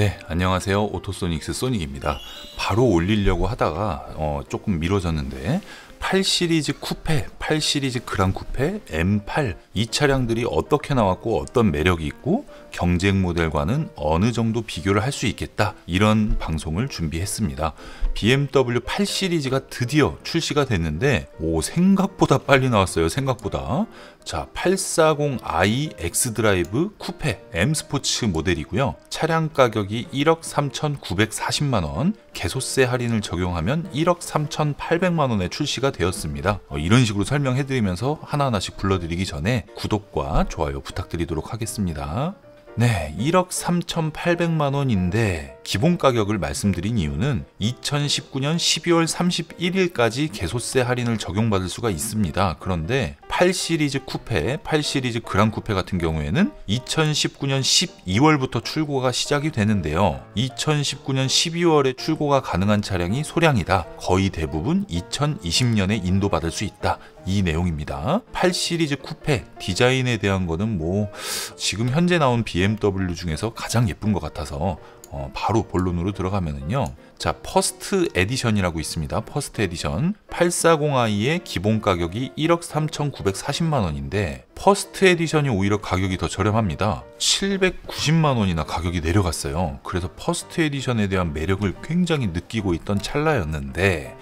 네, 안녕하세요. 오토소닉스 소닉입니다. 바로 올리려고 하다가 어, 조금 미뤄졌는데 8시리즈 쿠페 8 시리즈 그랑 쿠페, M8 이 차량들이 어떻게 나왔고 어떤 매력이 있고 경쟁 모델과는 어느 정도 비교를 할 수 있겠다 이런 방송을 준비했습니다. BMW 8 시리즈가 드디어 출시가 됐는데 오 생각보다 빨리 나왔어요. 생각보다 자 840i X 드라이브 쿠페 M 스포츠 모델이고요. 차량 가격이 1억 3,940만 원, 개소세 할인을 적용하면 1억 3,800만 원에 출시가 되었습니다. 어, 이런 식으로 설 설명해드리면서 하나하나씩 불러드리기 전에 구독과 좋아요 부탁드리도록 하겠습니다. 네, 1억 3,800만 원인데 기본 가격을 말씀드린 이유는 2019년 12월 31일까지 개소세 할인을 적용받을 수가 있습니다. 그런데 8시리즈 쿠페, 8시리즈 그랑 쿠페 같은 경우에는 2019년 12월부터 출고가 시작이 되는데요. 2019년 12월에 출고가 가능한 차량이 소량이다. 거의 대부분 2020년에 인도받을 수 있다. 이 내용입니다. 8시리즈 쿠페 디자인에 대한 거는 뭐 지금 현재 나온 BMW 중에서 가장 예쁜 것 같아서 어, 바로 본론으로 들어가면요 자, 퍼스트 에디션이라고 있습니다. 퍼스트 에디션. 840i의 기본 가격이 1억 3,940만 원인데 퍼스트 에디션이 오히려 가격이 더 저렴합니다. 790만 원이나 가격이 내려갔어요. 그래서 퍼스트 에디션에 대한 매력을 굉장히 느끼고 있던 찰나였는데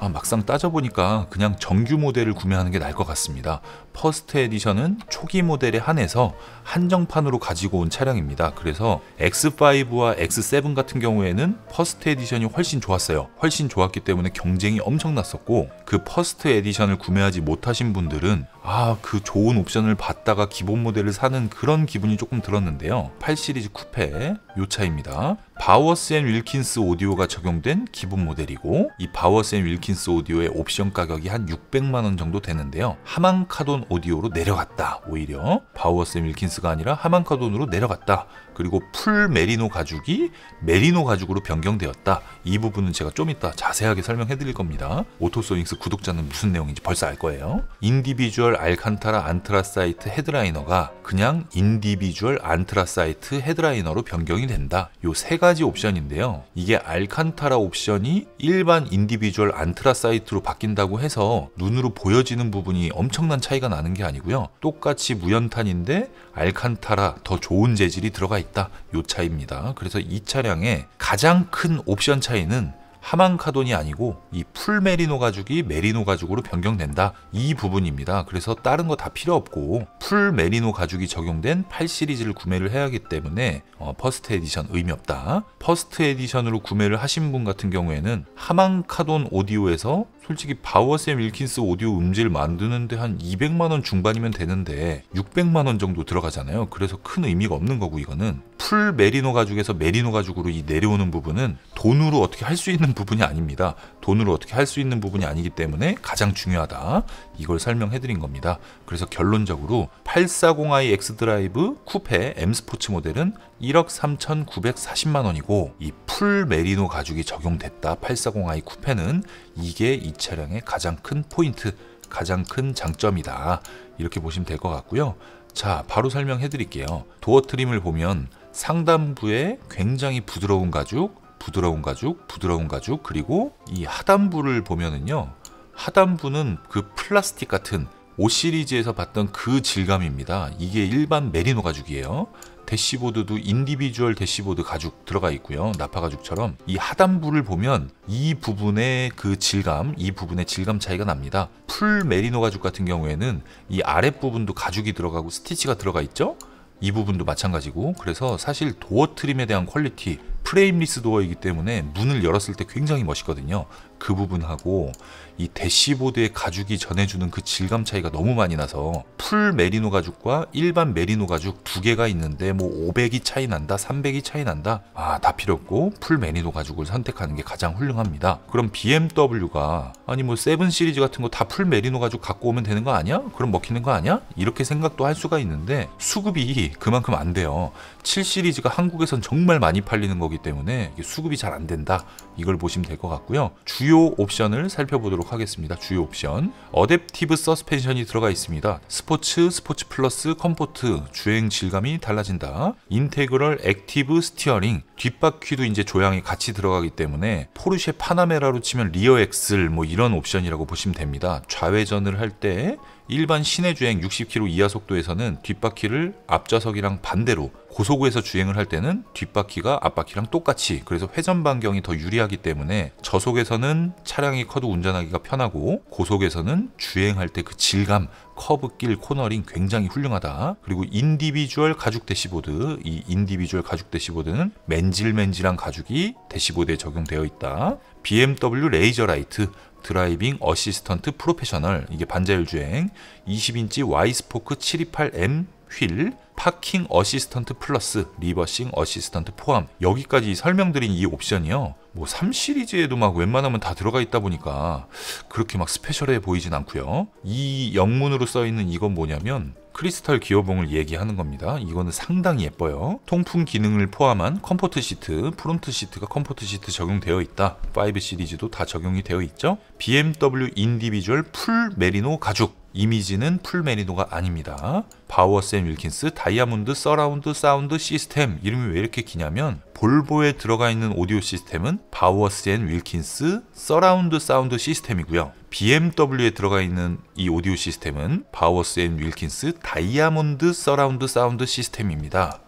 아, 막상 따져보니까 그냥 정규 모델을 구매하는 게 나을 것 같습니다. 퍼스트 에디션은 초기 모델에 한해서 한정판으로 가지고 온 차량입니다. 그래서 X5와 X7 같은 경우에는 퍼스트 에디션 에디션이 훨씬 좋았어요. 훨씬 좋았기 때문에 경쟁이 엄청났었고 그 퍼스트 에디션을 구매하지 못하신 분들은 아, 그 좋은 옵션을 봤다가 기본 모델을 사는 그런 기분이 조금 들었는데요. 8 시리즈 쿠페 요 차입니다. 바워스 앤 윌킨스 오디오가 적용된 기본 모델이고 이 바워스 앤 윌킨스 오디오의 옵션 가격이 한 600만 원 정도 되는데요. 하만카돈 오디오로 내려갔다. 오히려 바워스 앤 윌킨스가 아니라 하만카돈으로 내려갔다. 그리고 풀 메리노 가죽이 메리노 가죽으로 변경되었다. 이 부분은 제가 좀 이따 자세하게 설명해 드릴 겁니다. 오토소닉스 구독자는 무슨 내용인지 벌써 알 거예요. 인디비주얼 알칸타라 안트라사이트 헤드라이너가 그냥 인디비주얼 안트라사이트 헤드라이너로 변경이 된다. 요 세 가지 옵션인데요. 이게 알칸타라 옵션이 일반 인디비주얼 안트라사이트로 바뀐다고 해서 눈으로 보여지는 부분이 엄청난 차이가 나는 게 아니고요. 똑같이 무연탄인데 알칸타라 더 좋은 재질이 들어가 있다. 요 차이입니다. 그래서 이 차량의 가장 큰 옵션 차이는 하만카돈이 아니고 이 풀메리노 가죽이 메리노 가죽으로 변경된다 이 부분입니다. 그래서 다른 거 다 필요 없고 풀메리노 가죽이 적용된 8시리즈를 구매를 해야 하기 때문에 어, 퍼스트 에디션 의미 없다. 퍼스트 에디션으로 구매를 하신 분 같은 경우에는 하만카돈 오디오에서 솔직히 바워샘 일킨스 오디오 음질 만드는데 한 200만원 중반이면 되는데 600만원 정도 들어가잖아요. 그래서 큰 의미가 없는 거고 이거는 풀 메리노 가죽에서 메리노 가죽으로 이 내려오는 부분은 돈으로 어떻게 할 수 있는 부분이 아닙니다. 돈으로 어떻게 할 수 있는 부분이 아니기 때문에 가장 중요하다. 이걸 설명해 드린 겁니다. 그래서 결론적으로 840i X 드라이브 쿠페 M 스포츠 모델은 1억 3,940만 원이고 이풀 메리노 가죽이 적용됐다 840i 쿠페는 이게 이 차량의 가장 큰 포인트, 가장 큰 장점이다. 이렇게 보시면 될 것 같고요. 자, 바로 설명해 드릴게요. 도어 트림을 보면 상단부에 굉장히 부드러운 가죽, 부드러운 가죽, 부드러운 가죽, 그리고 이 하단부를 보면은요. 하단부는 그 플라스틱 같은 5 시리즈에서 봤던 그 질감입니다. 이게 일반 메리노 가죽이에요. 대시보드도 인디비주얼 대시보드 가죽 들어가 있고요. 나파 가죽처럼 이 하단부를 보면 이 부분의 그 질감, 이 부분의 질감 차이가 납니다. 풀 메리노 가죽 같은 경우에는 이 아랫부분도 가죽이 들어가고 스티치가 들어가 있죠. 이 부분도 마찬가지고 그래서 사실 도어 트림에 대한 퀄리티 프레임리스 도어이기 때문에 문을 열었을 때 굉장히 멋있거든요 그 부분하고 이 대시보드의 가죽이 전해주는 그 질감 차이가 너무 많이 나서 풀 메리노 가죽과 일반 메리노 가죽 두 개가 있는데 뭐 500이 차이 난다 300이 차이 난다 아다 필요 없고 풀 메리노 가죽을 선택하는 게 가장 훌륭합니다 그럼 BMW가 아니 뭐 7 시리즈 같은 거 다 풀 메리노 가죽 갖고 오면 되는 거 아니야? 그럼 먹히는 거 아니야? 이렇게 생각도 할 수가 있는데 수급이 그만큼 안 돼요 7 시리즈가 한국에선 정말 많이 팔리는 거기 때문에 수급이 잘 안 된다 이걸 보시면 될 것 같고요 주요 주요 옵션을 살펴보도록 하겠습니다. 주요 옵션 어댑티브 서스펜션이 들어가 있습니다. 스포츠, 스포츠 플러스, 컴포트, 주행 질감이 달라진다. 인테그럴 액티브 스티어링 뒷바퀴도 이제 조향이 같이 들어가기 때문에 포르쉐 파나메라로 치면 리어 엑슬 뭐 이런 옵션이라고 보시면 됩니다. 좌회전을 할때 일반 시내 주행 60km 이하 속도에서는 뒷바퀴를 앞좌석이랑 반대로 고속에서 주행을 할 때는 뒷바퀴가 앞바퀴랑 똑같이 그래서 회전 반경이 더 유리하기 때문에 저속에서는 차량이 커도 운전하기가 편하고 고속에서는 주행할 때 그 질감 커브길 코너링 굉장히 훌륭하다. 그리고 인디비주얼 가죽 대시보드 이 인디비주얼 가죽 대시보드는 맨질맨질한 가죽이 대시보드에 적용되어 있다. BMW 레이저 라이트 드라이빙 어시스턴트 프로페셔널 이게 반자율 주행 20인치 와이 스포크 728M 휠, 파킹 어시스턴트 플러스, 리버싱 어시스턴트 포함 여기까지 설명드린 이 옵션이요. 뭐 3시리즈에도 막 웬만하면 다 들어가 있다 보니까 그렇게 막 스페셜해 보이진 않고요. 이 영문으로 써있는 이건 뭐냐면 크리스탈 기어봉을 얘기하는 겁니다. 이거는 상당히 예뻐요. 통풍 기능을 포함한 컴포트 시트, 프론트 시트가 컴포트 시트 적용되어 있다. 5 시리즈도 다 적용이 되어 있죠. BMW 인디비주얼 풀 메리노 가죽 이미지는 풀 매니노가 아닙니다. 바우어센 윌킨스 다이아몬드 서라운드 사운드 시스템 이름이 왜 이렇게 기냐면 볼보에 들어가 있는 오디오 시스템은 바우어센 윌킨스 서라운드 사운드 시스템이고요. BMW에 들어가 있는 이 오디오 시스템은 바우어센 윌킨스 다이아몬드 서라운드 사운드 시스템입니다.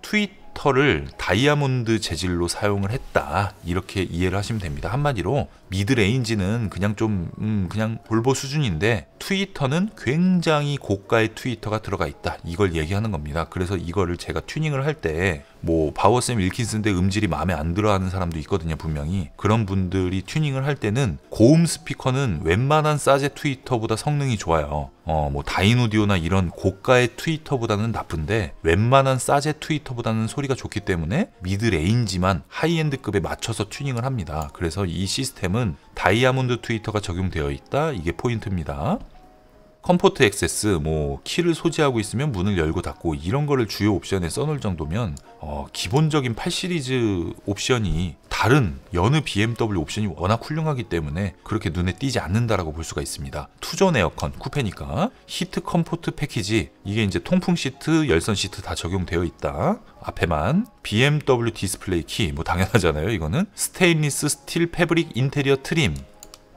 트윗 터를 다이아몬드 재질로 사용을 했다 이렇게 이해를 하시면 됩니다 한마디로 미드레인지는 그냥 좀 음, 그냥 볼보 수준인데 트위터는 굉장히 고가의 트위터가 들어가 있다 이걸 얘기하는 겁니다 그래서 이거를 제가 튜닝을 할 때 뭐 바워쌤 일킨슨데 음질이 마음에 안 들어하는 사람도 있거든요 분명히 그런 분들이 튜닝을 할 때는 고음 스피커는 웬만한 싸제 트위터보다 성능이 좋아요 어, 뭐다인노디오나 이런 고가의 트위터보다는 나쁜데 웬만한 싸제 트위터보다는 소리가 좋기 때문에 미드레인지만 하이엔드급에 맞춰서 튜닝을 합니다 그래서 이 시스템은 시스은 다이아몬드 트위터가 적용되어 있다. 이게 포인트입니다. 컴포트 액세스, 뭐 키를 소지하고 있으면 문을 열고 닫고 이런 거를 주요 옵션에 써놓을 정도면 어, 기본적인 8 시리즈 옵션이 다른 여느 BMW 옵션이 워낙 훌륭하기 때문에 그렇게 눈에 띄지 않는다라고 볼 수가 있습니다. 투전 에어컨 쿠페니까 히트 컴포트 패키지 이게 이제 통풍 시트, 열선 시트 다 적용되어 있다. 앞에만 BMW 디스플레이 키 뭐 당연하잖아요. 이거는 스테인리스 스틸 패브릭 인테리어 트림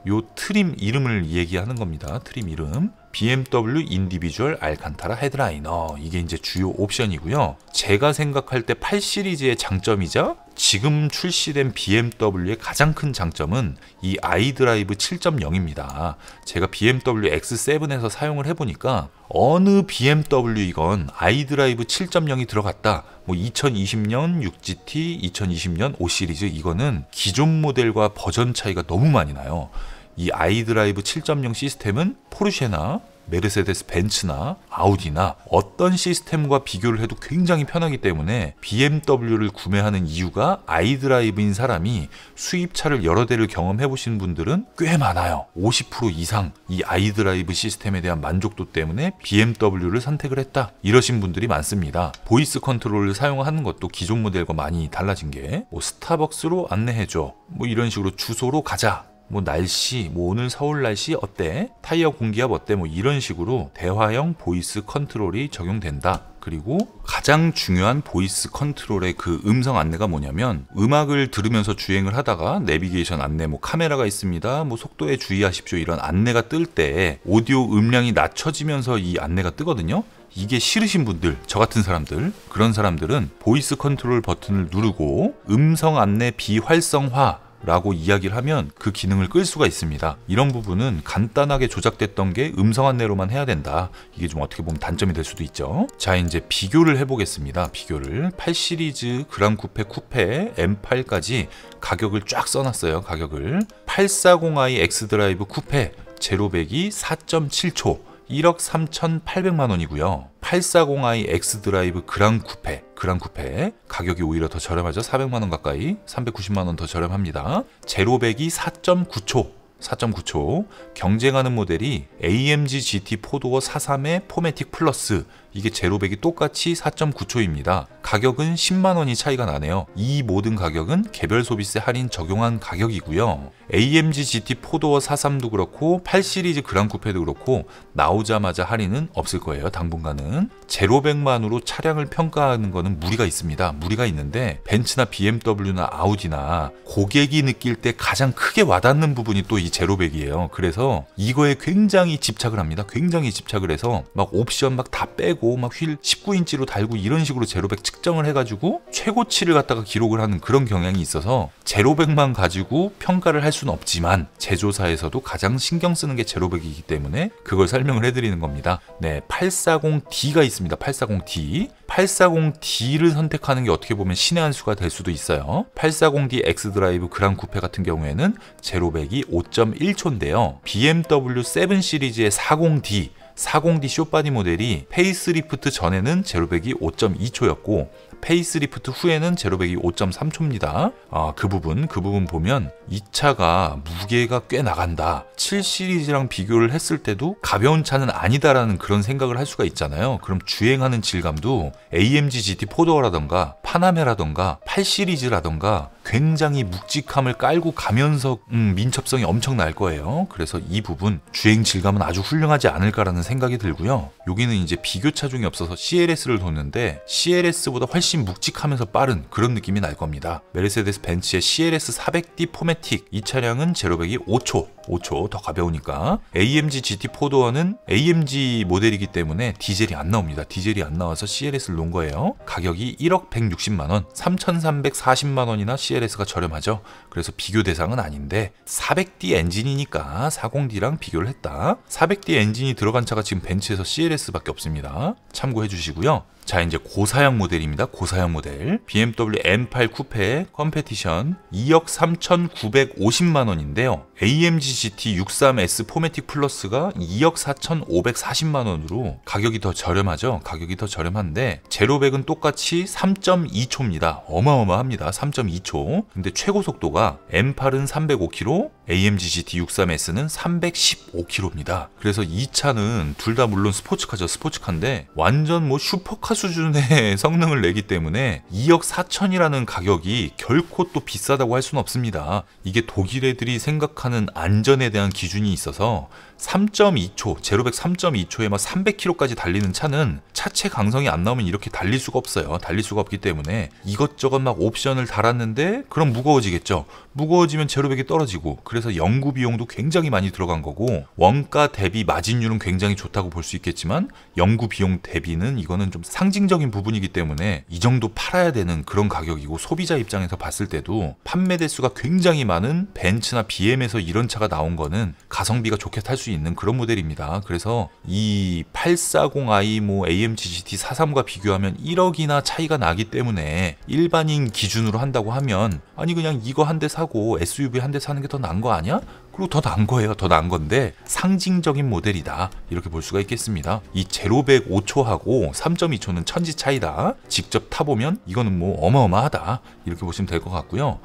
요 트림 이름을 얘기하는 겁니다. 트림 이름. BMW 인디비주얼 알칸타라 헤드라이너 이게 이제 주요 옵션이고요 제가 생각할 때 8 시리즈의 장점이자 지금 출시된 BMW의 가장 큰 장점은 이 아이드라이브 7.0입니다 제가 BMW X7에서 사용을 해보니까 어느 BMW 이건 아이드라이브 7.0이 들어갔다 뭐 2020년 6GT, 2020년 5시리즈 이거는 기존 모델과 버전 차이가 너무 많이 나요 이 아이드라이브 7.0 시스템은 포르쉐나 메르세데스 벤츠나 아우디나 어떤 시스템과 비교를 해도 굉장히 편하기 때문에 BMW를 구매하는 이유가 아이드라이브인 사람이 수입차를 여러 대를 경험해 보신 분들은 꽤 많아요. 50% 이상 이 아이드라이브 시스템에 대한 만족도 때문에 BMW를 선택을 했다. 이러신 분들이 많습니다. 보이스 컨트롤을 사용하는 것도 기존 모델과 많이 달라진 게뭐 스타벅스로 안내해줘. 뭐 이런 식으로 주소로 가자. 뭐 날씨, 뭐 오늘 서울 날씨 어때? 타이어 공기압 어때? 뭐 이런 식으로 대화형 보이스 컨트롤이 적용된다. 그리고 가장 중요한 보이스 컨트롤의 그 음성 안내가 뭐냐면 음악을 들으면서 주행을 하다가 내비게이션 안내 뭐 카메라가 있습니다 뭐 속도에 주의하십시오 이런 안내가 뜰 때 오디오 음량이 낮춰지면서 이 안내가 뜨거든요 이게 싫으신 분들, 저 같은 사람들, 그런 사람들은 보이스 컨트롤 버튼을 누르고 음성 안내 비활성화 라고 이야기를 하면 그 기능을 끌 수가 있습니다. 이런 부분은 간단하게 조작됐던 게 음성 안내로만 해야 된다. 이게 좀 어떻게 보면 단점이 될 수도 있죠. 자 이제 비교를 해보겠습니다. 비교를 8 시리즈 그랑 쿠페 쿠페 M8까지 가격을 쫙 써놨어요. 가격을 840i X 드라이브 쿠페 제로백이 4.7초 1억 3,800만 원이고요. 840i X 드라이브 그랑 쿠페, 그랑 쿠페 가격이 오히려 더 저렴하죠. 400만 원 가까이, 390만 원 더 저렴합니다. 제로백이 4.9초 4.9초 경쟁하는 모델이 AMG GT 포도어 43의 포메틱 플러스 이게 제로백이 똑같이 4.9초입니다. 가격은 10만원이 차이가 나네요. 이 모든 가격은 개별 소비세 할인 적용한 가격이고요. AMG GT 포도어 43도 그렇고 8 시리즈 그랑 쿠페도 그렇고 나오자마자 할인은 없을 거예요. 당분간은. 제로백만으로 차량을 평가하는 거는 무리가 있습니다. 무리가 있는데 벤츠나 BMW나 아우디나 고객이 느낄 때 가장 크게 와닿는 부분이 또 이 제로백이에요. 그래서 이거에 굉장히 집착을 합니다. 굉장히 집착을 해서 막 옵션 막 다 빼고 떼고 막휠 19인치로 달고 이런 식으로 제로백 측정을 해가지고 최고치를 갖다가 기록을 하는 그런 경향이 있어서 제로백만 가지고 평가를 할 수는 없지만 제조사에서도 가장 신경 쓰는 게 제로백이기 때문에 그걸 설명을 해드리는 겁니다. 네, 840D가 있습니다. 840D. 840D를 선택하는 게 어떻게 보면 신의 한 수가 될 수도 있어요. 840D X 드라이브 그랑 쿠페 같은 경우에는 제로백이 5.1초인데요. BMW 7 시리즈의 40D 40D 쇼바디 모델이 페이스리프트 전에는 제로백이 5.2초였고 페이스리프트 후에는 제로백이 5.3초입니다. 아, 그 부분, 그 부분 보면 이 차가 무게가 꽤 나간다. 7 시리즈랑 비교를 했을 때도 가벼운 차는 아니다라는 그런 생각을 할 수가 있잖아요. 그럼 주행하는 질감도 AMG GT 포도어라던가 파나메라던가 8 시리즈라던가 굉장히 묵직함을 깔고 가면서 음, 민첩성이 엄청 날 거예요. 그래서 이 부분 주행 질감은 아주 훌륭하지 않을까라는 생각이 들고요. 여기는 이제 비교 차종이 없어서 CLS를 뒀는데 CLS보다 훨씬 훨씬 묵직하면서 빠른 그런 느낌이 날 겁니다. 메르세데스 벤츠의 CLS 400D 포메틱이 차량은 제로백이 5초 5초 더 가벼우니까 AMG GT4 도어는 AMG 모델이기 때문에 디젤이 안 나옵니다. 디젤이 안 나와서 CLS를 놓은 거예요. 가격이 1억 160만원, 3,340만원이나 CLS가 저렴하죠. 그래서 비교 대상은 아닌데 400D 엔진이니까 40D랑 비교를 했다. 400D 엔진이 들어간 차가 지금 벤츠에서 CLS밖에 없습니다. 참고해 주시고요. 자 이제 고사양 모델입니다. 고사양 모델 BMW M8 쿠페 컴페티션 2억 3,950만원인데요. AMG GT 63S 포메틱 플러스가 2억 4,540만 원으로 가격이 더 저렴하죠. 가격이 더 저렴한데 제로백은 똑같이 3.2초입니다. 어마어마합니다. 3.2초. 근데 최고 속도가 M8은 305km, AMG GT 63S는 315km입니다. 그래서 이 차는 둘 다 물론 스포츠카죠. 스포츠카인데 완전 뭐 슈퍼카 수준의 성능을 내기 때문에 2억 4천이라는 가격이 결코 또 비싸다고 할 수는 없습니다. 이게 독일 애들이 생각하는 안전 이전에 대한 기준이 있어서 3.2초, 제로백 3.2초에 막 300km까지 달리는 차는 차체 강성이 안 나오면 이렇게 달릴 수가 없어요. 달릴 수가 없기 때문에 이것저것 막 옵션을 달았는데 그럼 무거워지겠죠. 무거워지면 제로백이 떨어지고 그래서 연구 비용도 굉장히 많이 들어간 거고 원가 대비 마진율은 굉장히 좋다고 볼 수 있겠지만 연구 비용 대비는 이거는 좀 상징적인 부분이기 때문에 이 정도 팔아야 되는 그런 가격이고 소비자 입장에서 봤을 때도 판매 대수가 굉장히 많은 벤츠나 BM에서 이런 차가 나온 거는 가성비가 좋게 탈수 수 있는 그런 모델입니다. 그래서 이 840i 뭐 AMG GT 43과 비교하면 1억이나 차이가 나기 때문에 일반인 기준으로 한다고 하면 아니 그냥 이거 한 대 사고 SUV 한 대 사는 게 더 나은 거 아니야? 그리고 더 나은 거예요. 더 나은 건데 상징적인 모델이다. 이렇게 볼 수가 있겠습니다. 이 제로백 5초하고 3.2초는 천지 차이다. 직접 타보면 이거는 뭐 어마어마하다. 이렇게 보시면 될 것 같고요.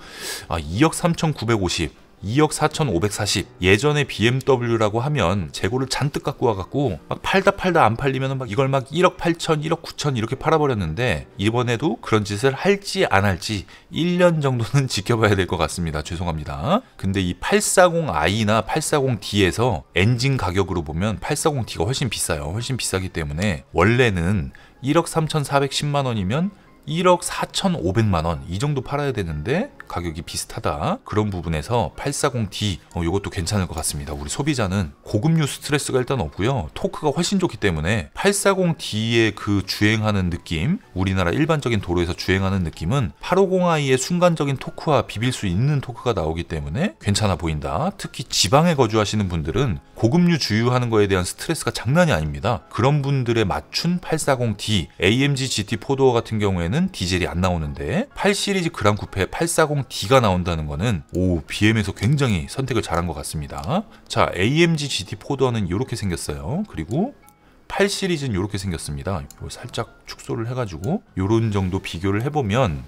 아, 2억 3,950. 2억 4,540. 예전에 BMW라고 하면 재고를 잔뜩 갖고 와갖고 막 팔다 팔다 안 팔리면 막 이걸 막 1억 8천, 1억 9천 이렇게 팔아버렸는데 이번에도 그런 짓을 할지 안 할지 1년 정도는 지켜봐야 될 것 같습니다. 죄송합니다. 근데 이 840i나 840d에서 엔진 가격으로 보면 840d가 훨씬 비싸요. 훨씬 비싸기 때문에 원래는 1억 3,410만 원이면 1억 4,500만 원 이 정도 팔아야 되는데 가격이 비슷하다 그런 부분에서 840D 어, 이것도 괜찮을 것 같습니다 우리 소비자는 고급류 스트레스가 일단 없고요 토크가 훨씬 좋기 때문에 840D의 그 주행하는 느낌 우리나라 일반적인 도로에서 주행하는 느낌은 850i의 순간적인 토크와 비빌 수 있는 토크가 나오기 때문에 괜찮아 보인다 특히 지방에 거주하시는 분들은 고급류 주유하는 거에 대한 스트레스가 장난이 아닙니다 그런 분들의 맞춘 840D AMG GT 포도어 같은 경우에는 시는 디젤이 안 나오는데 8시리즈 그랑 쿠페 840D가 나온다는 거는 오 BM에서 굉장히 선택을 잘한 것 같습니다. 자 AMG GT 포드와는 이렇게 생겼어요. 그리고 8 시리즈는 이렇게 생겼습니다. 살짝 축소를 해가지고 이런 정도 비교를 해보면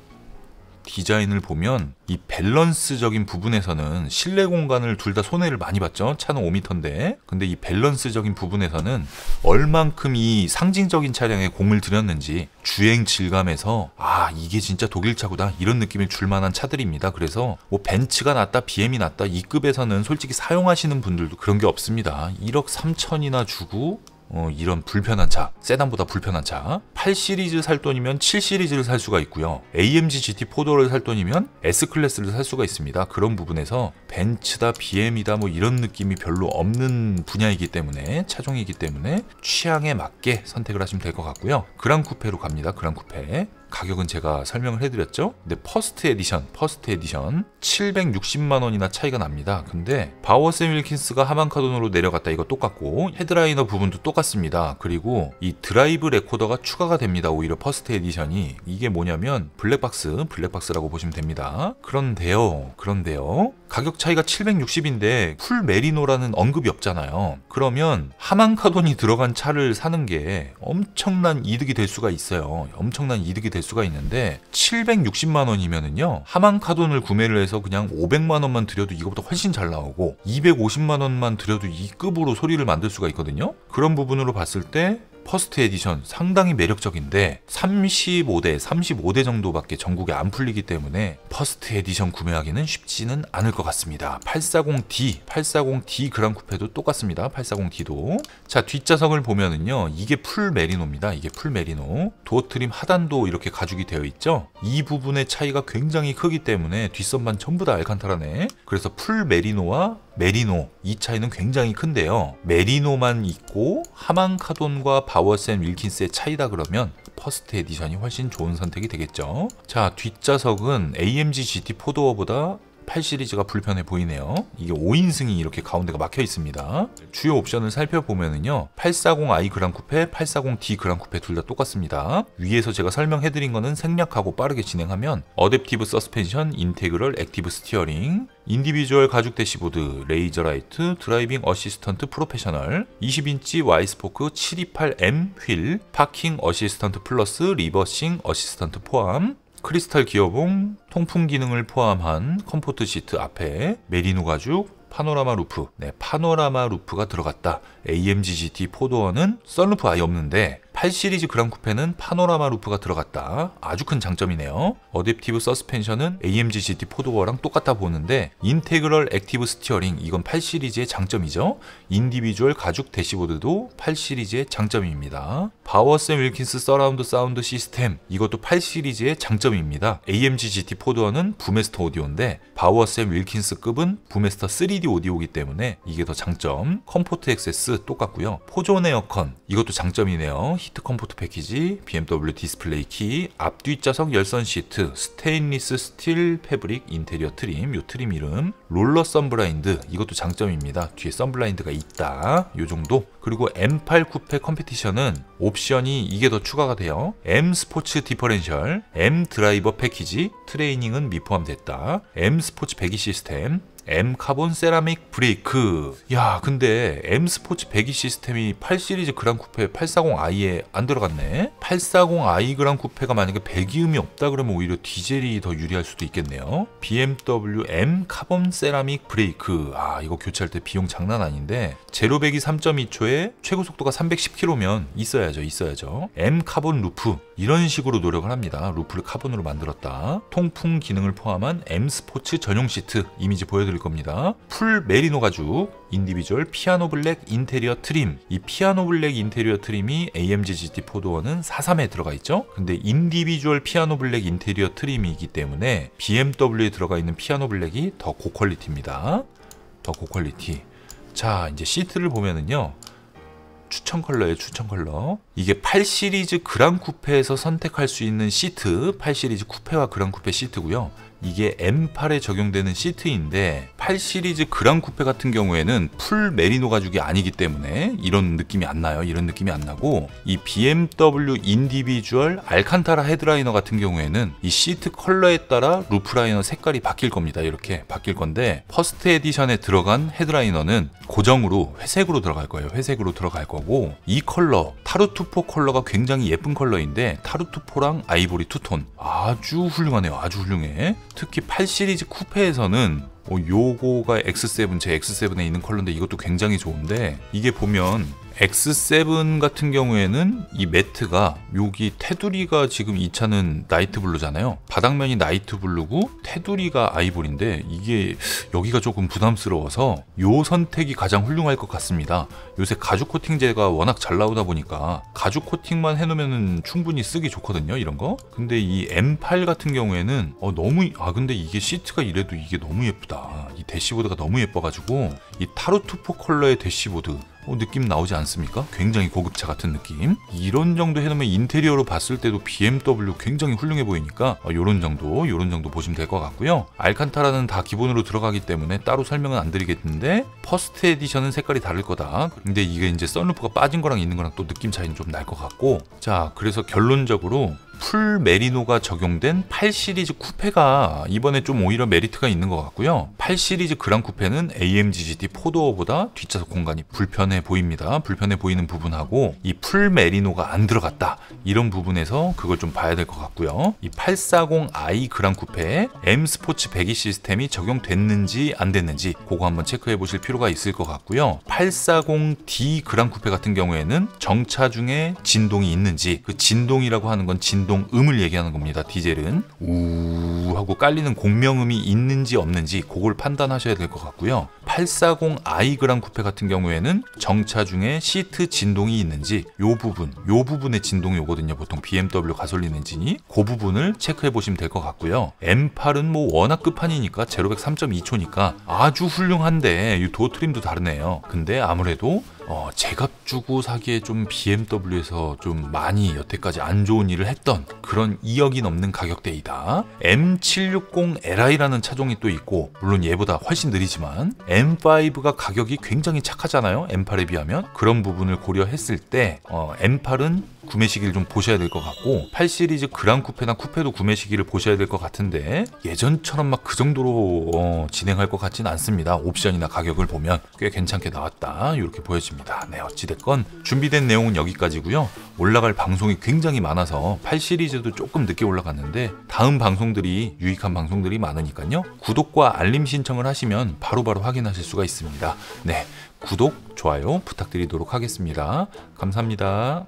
디자인을 보면 이 밸런스적인 부분에서는 실내 공간을 둘 다 손해를 많이 봤죠. 차는 5m인데. 근데 이 밸런스적인 부분에서는 얼만큼 이 상징적인 차량에 공을 들였는지 주행 질감에서 아, 이게 진짜 독일 차구나 이런 느낌을 줄 만한 차들입니다. 그래서 뭐 벤츠가 낫다, BM이 낫다 이 급에서는 솔직히 사용하시는 분들도 그런 게 없습니다. 1억 3천이나 주고 어, 이런 불편한 차, 세단보다 불편한 차 8시리즈 살 돈이면 7시리즈를 살 수가 있고요. AMG GT 포도를 살 돈이면 S클래스를 살 수가 있습니다. 그런 부분에서 벤츠다 BM이다 뭐 이런 느낌이 별로 없는 분야이기 때문에 차종이기 때문에 취향에 맞게 선택을 하시면 될 것 같고요. 그랑쿠페로 갑니다. 그랑쿠페 가격은 제가 설명을 해드렸죠. 근데 퍼스트 에디션, 퍼스트 에디션 760만 원이나 차이가 납니다. 근데 바워스 밀킨스가 하만카돈으로 내려갔다 이거 똑같고 헤드라이너 부분도 똑같습니다. 그리고 이 드라이브 레코더가 추가가 됩니다. 오히려 퍼스트 에디션이 이게 뭐냐면 블랙박스, 블랙박스라고 보시면 됩니다. 그런데요, 그런데요. 가격 차이가 760인데 풀 메리노라는 언급이 없잖아요. 그러면 하만카돈이 들어간 차를 사는 게 엄청난 이득이 될 수가 있어요. 엄청난 이득이 될 수가 있는데 760만 원이면은요. 하만카돈을 구매를 해서 그냥 500만 원만 들여도 이거보다 훨씬 잘 나오고 250만 원만 들여도 이 급으로 소리를 만들 수가 있거든요. 그런 부분으로 봤을 때 퍼스트 에디션 상당히 매력적인데 35대, 35대 정도밖에 전국에 안 풀리기 때문에 퍼스트 에디션 구매하기는 쉽지는 않을 것 같습니다. 840D, 840D 그랑 쿠페도 똑같습니다. 840D도. 자, 뒷좌석을 보면은요. 이게 풀 메리노입니다. 이게 풀 메리노. 도어 트림 하단도 이렇게 가죽이 되어 있죠. 이 부분의 차이가 굉장히 크기 때문에 뒷선만 전부 다 알칸타라네. 그래서 풀 메리노와 메리노 이 차이는 굉장히 큰데요. 메리노만 있고 하만카돈과 바워센 윌킨스의 차이다 그러면 퍼스트 에디션이 훨씬 좋은 선택이 되겠죠. 자 뒷좌석은 AMG GT 포도어보다 8 시리즈가 불편해 보이네요. 이게 5인승이 이렇게 가운데가 막혀 있습니다. 주요 옵션을 살펴보면요 840i 그랑 쿠페, 840d 그랑 쿠페 둘 다 똑같습니다. 위에서 제가 설명해드린 거는 생략하고 빠르게 진행하면 어댑티브 서스펜션, 인테그럴, 액티브 스티어링, 인디비주얼 가죽 대시보드, 레이저 라이트, 드라이빙 어시스턴트 프로페셔널, 20인치 와이스포크 728M 휠, 파킹 어시스턴트 플러스, 리버싱 어시스턴트 포함, 크리스탈 기어봉, 통풍 기능을 포함한 컴포트 시트 앞에 메리노 가죽, 파노라마 루프, 네, 파노라마 루프가 들어갔다. AMG GT 포도어는 썬루프 아예 없는데 8 시리즈 그랑 쿠페는 파노라마 루프가 들어갔다. 아주 큰 장점이네요. 어댑티브 서스펜션은 AMG GT 포도어랑 똑같아 보는데 인테그럴 액티브 스티어링 이건 8 시리즈의 장점이죠. 인디비주얼 가죽 대시보드도 8 시리즈의 장점입니다. 바워샘 윌킨스 서라운드 사운드 시스템 이것도 8 시리즈의 장점입니다. AMG GT 포도어는 부메스터 오디오인데 바워샘 윌킨스급은 부메스터 3D 오디오이기 때문에 이게 더 장점. 컴포트 액세스 똑같고요. 포존 에어컨 이것도 장점이네요. 히트 컴포트 패키지, BMW 디스플레이 키, 앞뒤좌석 열선 시트, 스테인리스 스틸 패브릭 인테리어 트림, 요 트림 이름, 롤러 선블라인드 이것도 장점입니다. 뒤에 선블라인드가 있다. 요 정도. 그리고 M8 쿠페 컴페티션은 옵션이 이게 더 추가가 돼요. M 스포츠 디퍼렌셜, M 드라이버 패키지, 트레이닝은 미포함됐다. M 스포츠 배기 시스템, M 카본 세라믹 브레이크 야 근데 M 스포츠 120 시스템이 8 시리즈 그랑 쿠페 840i에 안 들어갔네 840i 그랑 쿠페가 만약에 배기음이 없다 그러면 오히려 디젤이 더 유리할 수도 있겠네요 BMW M 카본 세라믹 브레이크 아 이거 교체할 때 비용 장난 아닌데 제로 배기 3.2초에 최고 속도가 310km면 있어야죠 있어야죠 M 카본 루프 이런 식으로 노력을 합니다 루프를 카본으로 만들었다 통풍 기능을 포함한 M 스포츠 전용 시트 이미지 보여드릴 들을 겁니다. 풀 메리노 가죽, 인디비주얼 피아노 블랙 인테리어 트림. 이 피아노 블랙 인테리어 트림이 AMG GT 포도원은 43에 들어가 있죠. 근데 인디비주얼 피아노 블랙 인테리어 트림이기 때문에 BMW에 들어가 있는 피아노 블랙이 더 고퀄리티입니다. 더 고퀄리티. 자, 이제 시트를 보면은요. 추천 컬러에 추천 컬러. 이게 8시리즈 그랑 쿠페에서 선택할 수 있는 시트, 8시리즈 쿠페와 그랑 쿠페 시트고요. 이게 M8에 적용되는 시트인데 8 시리즈 그랑 쿠페 같은 경우에는 풀 메리노 가죽이 아니기 때문에 이런 느낌이 안 나요. 이런 느낌이 안 나고 이 BMW 인디비주얼 알칸타라 헤드라이너 같은 경우에는 이 시트 컬러에 따라 루프라이너 색깔이 바뀔 겁니다. 이렇게 바뀔 건데 퍼스트 에디션에 들어간 헤드라이너는 고정으로 회색으로 들어갈 거예요. 회색으로 들어갈 거고 이 컬러 타르투포 컬러가 굉장히 예쁜 컬러인데 타르투포랑 아이보리 투톤 아주 훌륭하네요. 아주 훌륭해. 특히 8시리즈 쿠페에서는 어, 요거가 X7, 제 X7에 있는 컬러인데 이것도 굉장히 좋은데 이게 보면 X7 같은 경우에는 이 매트가 여기 테두리가 지금 이 차는 나이트 블루잖아요 바닥면이 나이트 블루고 테두리가 아이보리인데 이게 여기가 조금 부담스러워서 요 선택이 가장 훌륭할 것 같습니다 요새 가죽 코팅제가 워낙 잘 나오다 보니까 가죽 코팅만 해놓으면 충분히 쓰기 좋거든요 이런 거 근데 이 M8 같은 경우에는 어, 너무 아 근데 이게 시트가 이래도 이게 너무 예쁘다 이 대시보드가 너무 예뻐가지고 이타로투포 컬러의 대시보드 어, 느낌 나오지 않습니까? 굉장히 고급차 같은 느낌 이런 정도 해놓으면 인테리어로 봤을 때도 BMW 굉장히 훌륭해 보이니까 이런 어, 정도 이런 정도 보시면 될 것 같고요 알칸타라는 다 기본으로 들어가기 때문에 따로 설명은 안 드리겠는데 퍼스트 에디션은 색깔이 다를 거다 근데 이게 이제 썬루프가 빠진 거랑 있는 거랑 또 느낌 차이는 좀 날 것 같고 자 그래서 결론적으로 풀 메리노가 적용된 8시리즈 쿠페가 이번에 좀 오히려 메리트가 있는 것 같고요. 8시리즈 그랑 쿠페는 AMG GT 포도어보다 뒷좌석 공간이 불편해 보입니다. 불편해 보이는 부분하고 이 풀 메리노가 안 들어갔다 이런 부분에서 그걸 좀 봐야 될 것 같고요. 이 840i 그랑 쿠페에 M 스포츠 배기 시스템이 적용됐는지 안 됐는지 그거 한번 체크해 보실 필요가 있을 것 같고요. 840d 그랑 쿠페 같은 경우에는 정차 중에 진동이 있는지 그 진동이라고 하는 건 진. 동 진동음을 얘기하는 겁니다. 디젤은 우 하고 깔리는 공명음이 있는지 없는지 그걸 판단하셔야 될 것 같고요. 840i 그랑 쿠페 같은 경우에는 정차 중에 시트 진동이 있는지 요 부분, 요 부분의 진동이 오거든요. 보통 BMW 가솔린 엔진이 그 부분을 체크해 보시면 될 것 같고요. M8은 뭐 워낙 끝판이니까 제로백 3.2초니까 아주 훌륭한데 이 도어 트림도 다르네요. 근데 아무래도 어, 제값 주고 사기에 좀 BMW에서 좀 많이 여태까지 안 좋은 일을 했던 그런 2억이 넘는 가격대이다. M760Li라는 차종이 또 있고 물론 얘보다 훨씬 느리지만 M5가 가격이 굉장히 착하잖아요. M8에 비하면 그런 부분을 고려했을 때 어, M8은 구매 시기를 좀 보셔야 될 것 같고 8 시리즈 그랑 쿠페나 쿠페도 구매 시기를 보셔야 될 것 같은데 예전처럼 막 그 정도로 어, 진행할 것 같진 않습니다. 옵션이나 가격을 보면 꽤 괜찮게 나왔다 이렇게 보여집니다. 있습니다. 네, 어찌됐건 준비된 내용은 여기까지고요. 올라갈 방송이 굉장히 많아서 8시리즈도 조금 늦게 올라갔는데 다음 방송들이 유익한 방송들이 많으니까요. 구독과 알림 신청을 하시면 바로바로 바로 확인하실 수가 있습니다. 네, 구독, 좋아요 부탁드리도록 하겠습니다. 감사합니다.